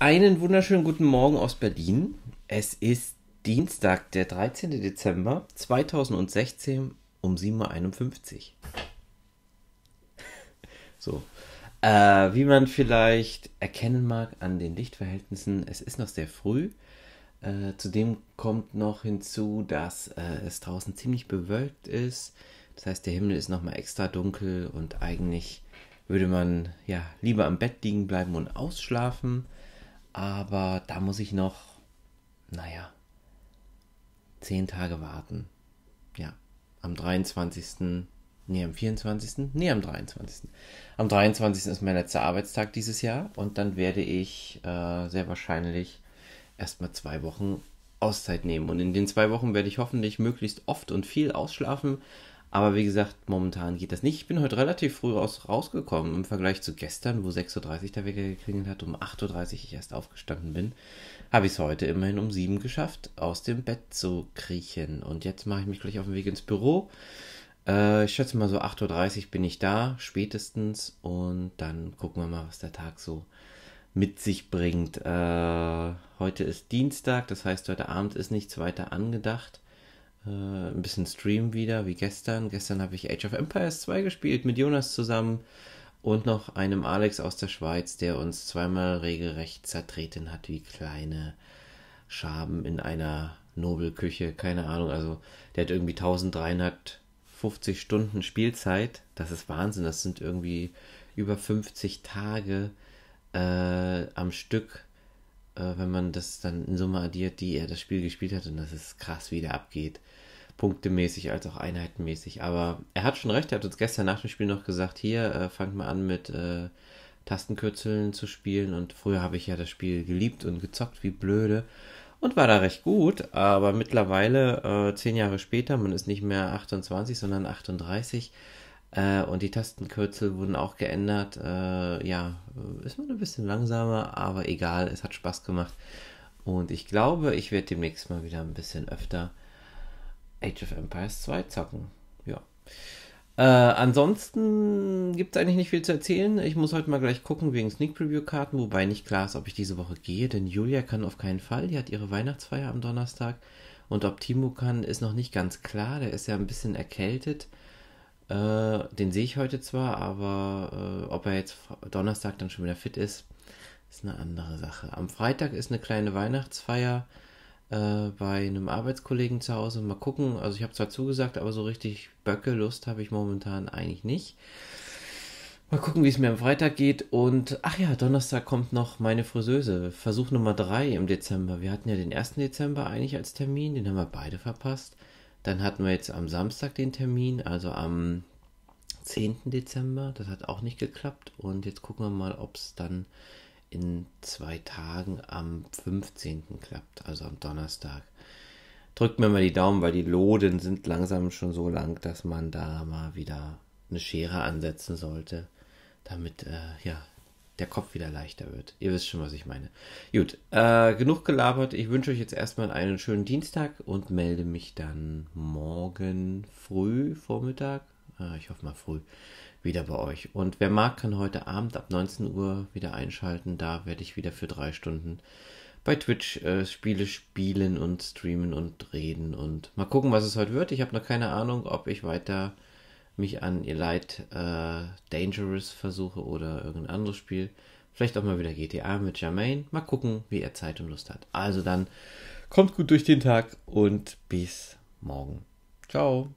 Einen wunderschönen guten Morgen aus Berlin. Es ist Dienstag, der 13. Dezember 2016 um 7.51 Uhr. So. Äh, wie man vielleicht erkennen mag an den Lichtverhältnissen, es ist noch sehr früh. Äh, zudem kommt noch hinzu, dass äh, es draußen ziemlich bewölkt ist. Das heißt, der Himmel ist nochmal extra dunkel und eigentlich würde man ja lieber am Bett liegen bleiben und ausschlafen aber da muss ich noch, naja, zehn Tage warten. Ja, am 23. Nee, am 24. Nee, am 23. Am 23. ist mein letzter Arbeitstag dieses Jahr und dann werde ich äh, sehr wahrscheinlich erstmal zwei Wochen Auszeit nehmen. Und in den zwei Wochen werde ich hoffentlich möglichst oft und viel ausschlafen, aber wie gesagt, momentan geht das nicht. Ich bin heute relativ früh raus, rausgekommen im Vergleich zu gestern, wo 6.30 Uhr der Wecker geklingelt hat, um 8.30 Uhr ich erst aufgestanden bin. Habe ich es heute immerhin um 7 geschafft, aus dem Bett zu kriechen. Und jetzt mache ich mich gleich auf den Weg ins Büro. Äh, ich schätze mal so 8.30 Uhr bin ich da, spätestens. Und dann gucken wir mal, was der Tag so mit sich bringt. Äh, heute ist Dienstag, das heißt, heute Abend ist nichts weiter angedacht. Äh, ein bisschen Stream wieder, wie gestern. Gestern habe ich Age of Empires 2 gespielt mit Jonas zusammen und noch einem Alex aus der Schweiz, der uns zweimal regelrecht zertreten hat, wie kleine Schaben in einer Nobelküche. Keine Ahnung, also der hat irgendwie 1350 Stunden Spielzeit. Das ist Wahnsinn, das sind irgendwie über 50 Tage äh, am Stück äh, wenn man das dann in Summe addiert, die er das Spiel gespielt hat. Und das ist krass, wie der abgeht. Punktemäßig als auch einheitenmäßig. Aber er hat schon recht, er hat uns gestern nach dem Spiel noch gesagt, hier, äh, fangt mal an mit äh, Tastenkürzeln zu spielen. Und früher habe ich ja das Spiel geliebt und gezockt, wie blöde. Und war da recht gut, aber mittlerweile, äh, zehn Jahre später, man ist nicht mehr 28, sondern 38, äh, und die Tastenkürzel wurden auch geändert. Äh, ja, ist man ein bisschen langsamer, aber egal, es hat Spaß gemacht. Und ich glaube, ich werde demnächst mal wieder ein bisschen öfter Age of Empires 2 zocken. Ja. Äh, ansonsten gibt es eigentlich nicht viel zu erzählen. Ich muss heute mal gleich gucken wegen Sneak Preview Karten, wobei nicht klar ist, ob ich diese Woche gehe, denn Julia kann auf keinen Fall. Die hat ihre Weihnachtsfeier am Donnerstag. Und ob Timo kann, ist noch nicht ganz klar. Der ist ja ein bisschen erkältet. Äh, den sehe ich heute zwar, aber äh, ob er jetzt Donnerstag dann schon wieder fit ist, ist eine andere Sache. Am Freitag ist eine kleine Weihnachtsfeier äh, bei einem Arbeitskollegen zu Hause. Mal gucken. Also ich habe zwar zugesagt, aber so richtig Böcke Lust habe ich momentan eigentlich nicht. Mal gucken, wie es mir am Freitag geht. Und ach ja, Donnerstag kommt noch meine Friseuse. Versuch Nummer 3 im Dezember. Wir hatten ja den 1. Dezember eigentlich als Termin, den haben wir beide verpasst. Dann hatten wir jetzt am Samstag den Termin, also am 10. Dezember. Das hat auch nicht geklappt. Und jetzt gucken wir mal, ob es dann in zwei Tagen am 15. klappt, also am Donnerstag. Drückt mir mal die Daumen, weil die Loden sind langsam schon so lang, dass man da mal wieder eine Schere ansetzen sollte, damit äh, ja, der Kopf wieder leichter wird. Ihr wisst schon, was ich meine. Gut, äh, genug gelabert. Ich wünsche euch jetzt erstmal einen schönen Dienstag und melde mich dann morgen früh, Vormittag, äh, ich hoffe mal früh, wieder bei euch. Und wer mag, kann heute Abend ab 19 Uhr wieder einschalten. Da werde ich wieder für drei Stunden bei Twitch äh, Spiele spielen und streamen und reden und mal gucken, was es heute wird. Ich habe noch keine Ahnung, ob ich weiter mich an Elite äh, Dangerous versuche oder irgendein anderes Spiel. Vielleicht auch mal wieder GTA mit Jermaine. Mal gucken, wie er Zeit und Lust hat. Also dann, kommt gut durch den Tag und bis morgen. Ciao.